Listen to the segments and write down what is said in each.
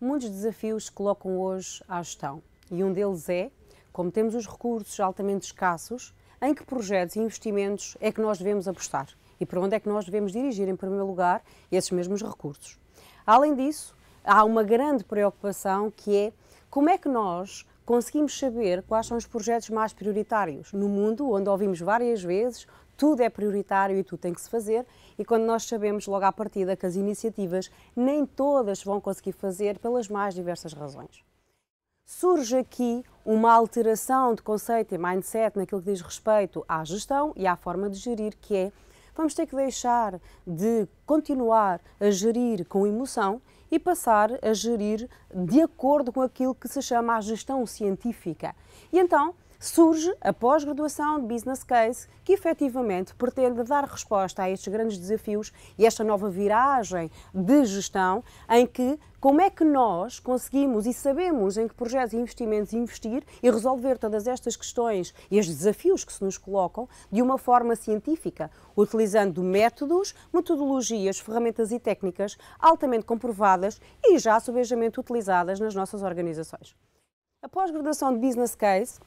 muitos desafios se colocam hoje à gestão. E um deles é, como temos os recursos altamente escassos, em que projetos e investimentos é que nós devemos apostar e para onde é que nós devemos dirigir, em primeiro lugar, esses mesmos recursos. Além disso, há uma grande preocupação que é como é que nós conseguimos saber quais são os projetos mais prioritários no mundo, onde ouvimos várias vezes tudo é prioritário e tudo tem que se fazer, e quando nós sabemos logo à partida que as iniciativas nem todas vão conseguir fazer pelas mais diversas razões. Surge aqui uma alteração de conceito e mindset naquilo que diz respeito à gestão e à forma de gerir, que é vamos ter que deixar de continuar a gerir com emoção e passar a gerir de acordo com aquilo que se chama a gestão científica. E então, surge a pós-graduação de Business Case, que efetivamente pretende dar resposta a estes grandes desafios e esta nova viragem de gestão em que como é que nós conseguimos e sabemos em que projetos e investimentos investir e resolver todas estas questões e os desafios que se nos colocam de uma forma científica, utilizando métodos, metodologias, ferramentas e técnicas altamente comprovadas e já subejamente utilizadas nas nossas organizações. A pós-graduação de Business Case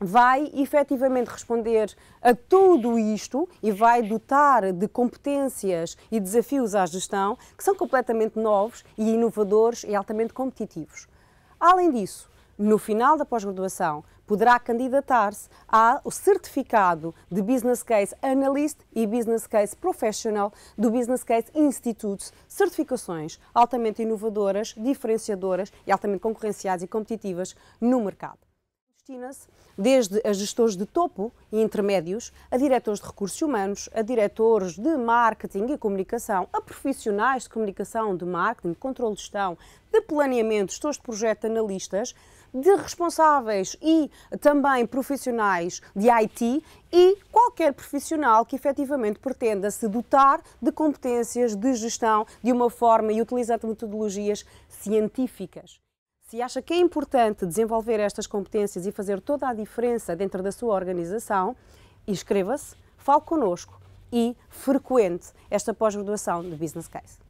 vai efetivamente responder a tudo isto e vai dotar de competências e desafios à gestão que são completamente novos e inovadores e altamente competitivos. Além disso, no final da pós-graduação, poderá candidatar-se ao certificado de Business Case Analyst e Business Case Professional do Business Case Institute, certificações altamente inovadoras, diferenciadoras e altamente concorrenciais e competitivas no mercado destina-se desde a gestores de topo e intermédios, a diretores de recursos humanos, a diretores de marketing e comunicação, a profissionais de comunicação, de marketing, de controle de gestão, de planeamento, gestores de projeto, analistas, de responsáveis e também profissionais de IT e qualquer profissional que efetivamente pretenda se dotar de competências de gestão de uma forma e utilizando metodologias científicas. Se acha que é importante desenvolver estas competências e fazer toda a diferença dentro da sua organização, inscreva-se, fale connosco e frequente esta pós-graduação de Business Case.